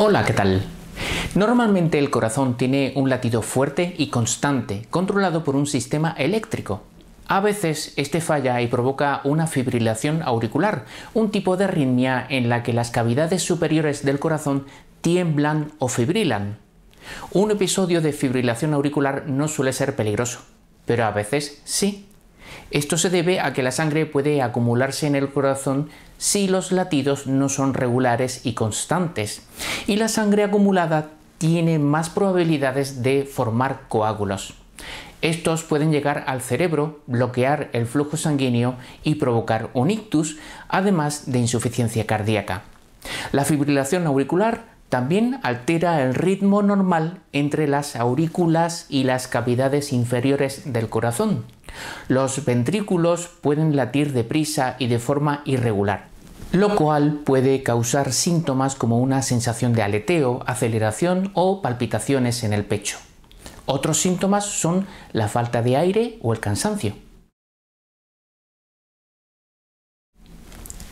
Hola, ¿qué tal? Normalmente el corazón tiene un latido fuerte y constante, controlado por un sistema eléctrico. A veces este falla y provoca una fibrilación auricular, un tipo de arritmia en la que las cavidades superiores del corazón tiemblan o fibrilan. Un episodio de fibrilación auricular no suele ser peligroso, pero a veces sí. Esto se debe a que la sangre puede acumularse en el corazón si los latidos no son regulares y constantes, y la sangre acumulada tiene más probabilidades de formar coágulos. Estos pueden llegar al cerebro, bloquear el flujo sanguíneo y provocar un ictus, además de insuficiencia cardíaca. La fibrilación auricular también altera el ritmo normal entre las aurículas y las cavidades inferiores del corazón. Los ventrículos pueden latir deprisa y de forma irregular, lo cual puede causar síntomas como una sensación de aleteo, aceleración o palpitaciones en el pecho. Otros síntomas son la falta de aire o el cansancio.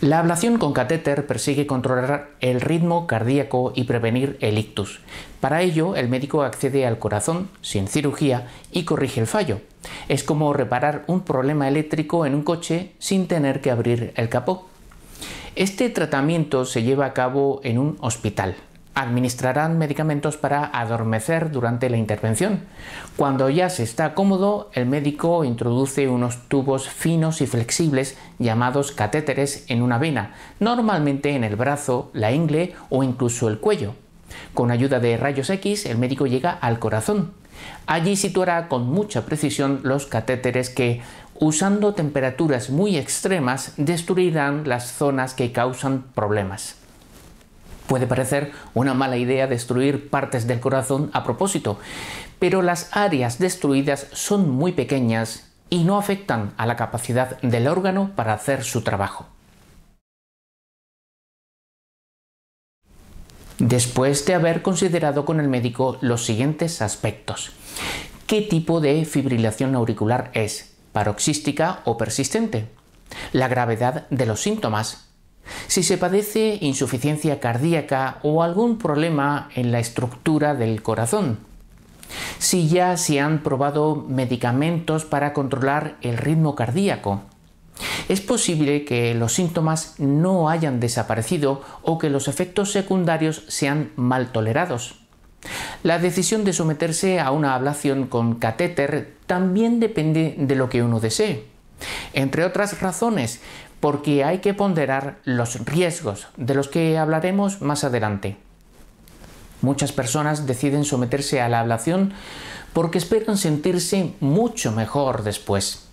La ablación con catéter persigue controlar el ritmo cardíaco y prevenir el ictus. Para ello, el médico accede al corazón sin cirugía y corrige el fallo, es como reparar un problema eléctrico en un coche sin tener que abrir el capó. Este tratamiento se lleva a cabo en un hospital. Administrarán medicamentos para adormecer durante la intervención. Cuando ya se está cómodo, el médico introduce unos tubos finos y flexibles llamados catéteres en una vena, normalmente en el brazo, la ingle o incluso el cuello. Con ayuda de rayos X, el médico llega al corazón. Allí situará con mucha precisión los catéteres que, usando temperaturas muy extremas, destruirán las zonas que causan problemas. Puede parecer una mala idea destruir partes del corazón a propósito, pero las áreas destruidas son muy pequeñas y no afectan a la capacidad del órgano para hacer su trabajo. después de haber considerado con el médico los siguientes aspectos. ¿Qué tipo de fibrilación auricular es? ¿Paroxística o persistente? La gravedad de los síntomas. Si se padece insuficiencia cardíaca o algún problema en la estructura del corazón. Si ya se han probado medicamentos para controlar el ritmo cardíaco es posible que los síntomas no hayan desaparecido o que los efectos secundarios sean mal tolerados. La decisión de someterse a una ablación con catéter también depende de lo que uno desee. Entre otras razones, porque hay que ponderar los riesgos, de los que hablaremos más adelante. Muchas personas deciden someterse a la ablación porque esperan sentirse mucho mejor después.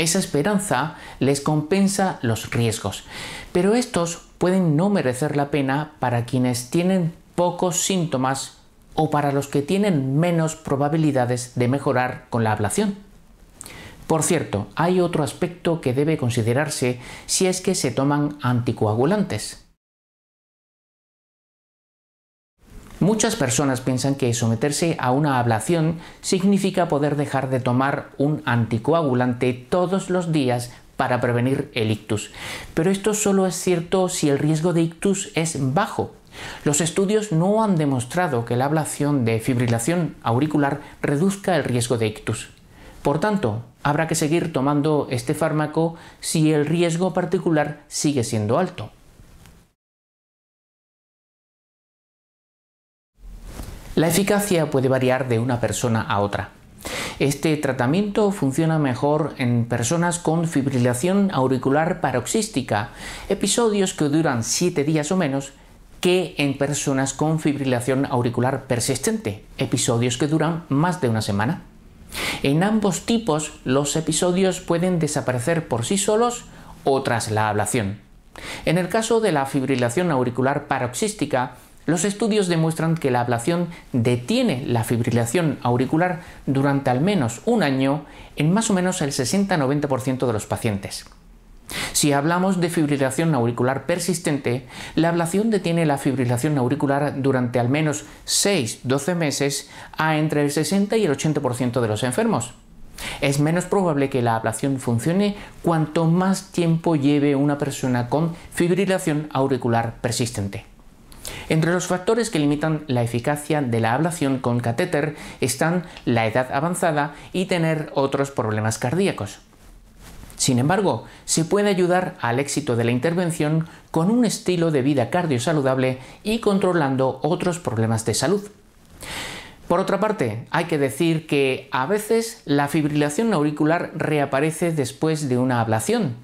Esa esperanza les compensa los riesgos, pero estos pueden no merecer la pena para quienes tienen pocos síntomas o para los que tienen menos probabilidades de mejorar con la ablación. Por cierto, hay otro aspecto que debe considerarse si es que se toman anticoagulantes. Muchas personas piensan que someterse a una ablación significa poder dejar de tomar un anticoagulante todos los días para prevenir el ictus. Pero esto solo es cierto si el riesgo de ictus es bajo. Los estudios no han demostrado que la ablación de fibrilación auricular reduzca el riesgo de ictus. Por tanto, habrá que seguir tomando este fármaco si el riesgo particular sigue siendo alto. La eficacia puede variar de una persona a otra. Este tratamiento funciona mejor en personas con fibrilación auricular paroxística, episodios que duran 7 días o menos, que en personas con fibrilación auricular persistente, episodios que duran más de una semana. En ambos tipos, los episodios pueden desaparecer por sí solos o tras la ablación. En el caso de la fibrilación auricular paroxística, los estudios demuestran que la ablación detiene la fibrilación auricular durante al menos un año en más o menos el 60-90% de los pacientes. Si hablamos de fibrilación auricular persistente, la ablación detiene la fibrilación auricular durante al menos 6-12 meses a entre el 60 y el 80% de los enfermos. Es menos probable que la ablación funcione cuanto más tiempo lleve una persona con fibrilación auricular persistente. Entre los factores que limitan la eficacia de la ablación con catéter están la edad avanzada y tener otros problemas cardíacos. Sin embargo, se puede ayudar al éxito de la intervención con un estilo de vida cardiosaludable y controlando otros problemas de salud. Por otra parte, hay que decir que a veces la fibrilación auricular reaparece después de una ablación,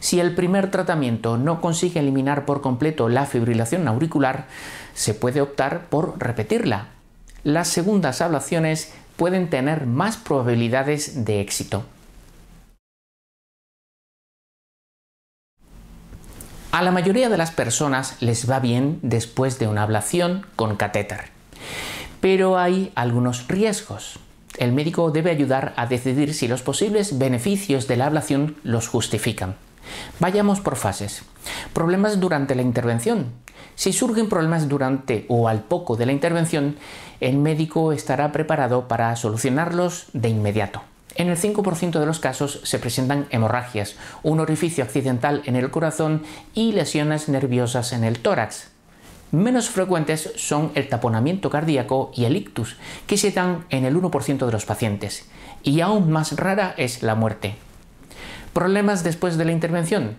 si el primer tratamiento no consigue eliminar por completo la fibrilación auricular, se puede optar por repetirla. Las segundas ablaciones pueden tener más probabilidades de éxito. A la mayoría de las personas les va bien después de una ablación con catéter, pero hay algunos riesgos el médico debe ayudar a decidir si los posibles beneficios de la ablación los justifican. Vayamos por fases. Problemas durante la intervención. Si surgen problemas durante o al poco de la intervención, el médico estará preparado para solucionarlos de inmediato. En el 5% de los casos se presentan hemorragias, un orificio accidental en el corazón y lesiones nerviosas en el tórax. Menos frecuentes son el taponamiento cardíaco y el ictus, que se dan en el 1% de los pacientes, y aún más rara es la muerte. Problemas después de la intervención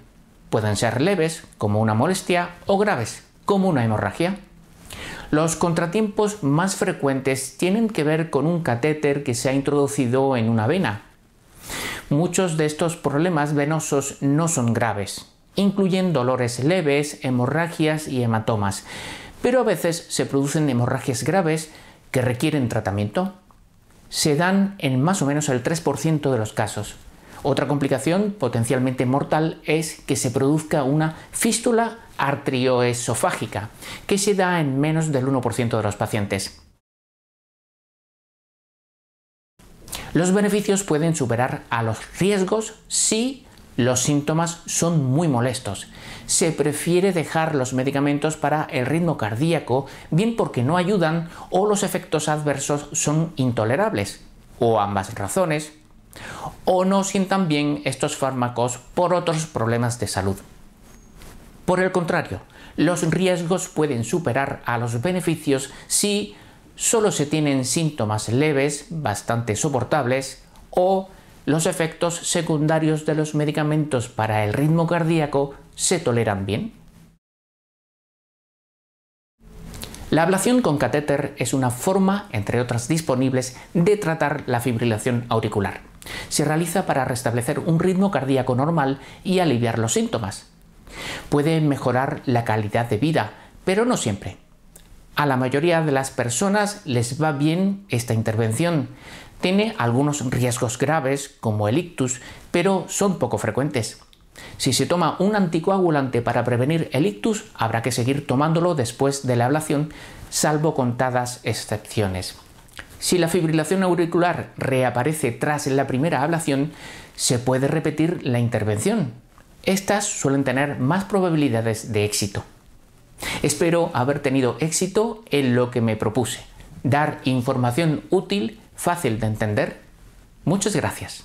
pueden ser leves, como una molestia, o graves, como una hemorragia. Los contratiempos más frecuentes tienen que ver con un catéter que se ha introducido en una vena. Muchos de estos problemas venosos no son graves, incluyen dolores leves, hemorragias y hematomas, pero a veces se producen hemorragias graves que requieren tratamiento. Se dan en más o menos el 3% de los casos. Otra complicación potencialmente mortal es que se produzca una fístula artrioesofágica, que se da en menos del 1% de los pacientes. Los beneficios pueden superar a los riesgos si los síntomas son muy molestos. Se prefiere dejar los medicamentos para el ritmo cardíaco, bien porque no ayudan o los efectos adversos son intolerables, o ambas razones, o no sientan bien estos fármacos por otros problemas de salud. Por el contrario, los riesgos pueden superar a los beneficios si solo se tienen síntomas leves, bastante soportables, o los efectos secundarios de los medicamentos para el ritmo cardíaco se toleran bien. La ablación con catéter es una forma, entre otras disponibles, de tratar la fibrilación auricular. Se realiza para restablecer un ritmo cardíaco normal y aliviar los síntomas. Puede mejorar la calidad de vida, pero no siempre. A la mayoría de las personas les va bien esta intervención, tiene algunos riesgos graves, como el ictus, pero son poco frecuentes. Si se toma un anticoagulante para prevenir el ictus, habrá que seguir tomándolo después de la ablación, salvo contadas excepciones. Si la fibrilación auricular reaparece tras la primera ablación, se puede repetir la intervención. Estas suelen tener más probabilidades de éxito. Espero haber tenido éxito en lo que me propuse, dar información útil fácil de entender. Muchas gracias.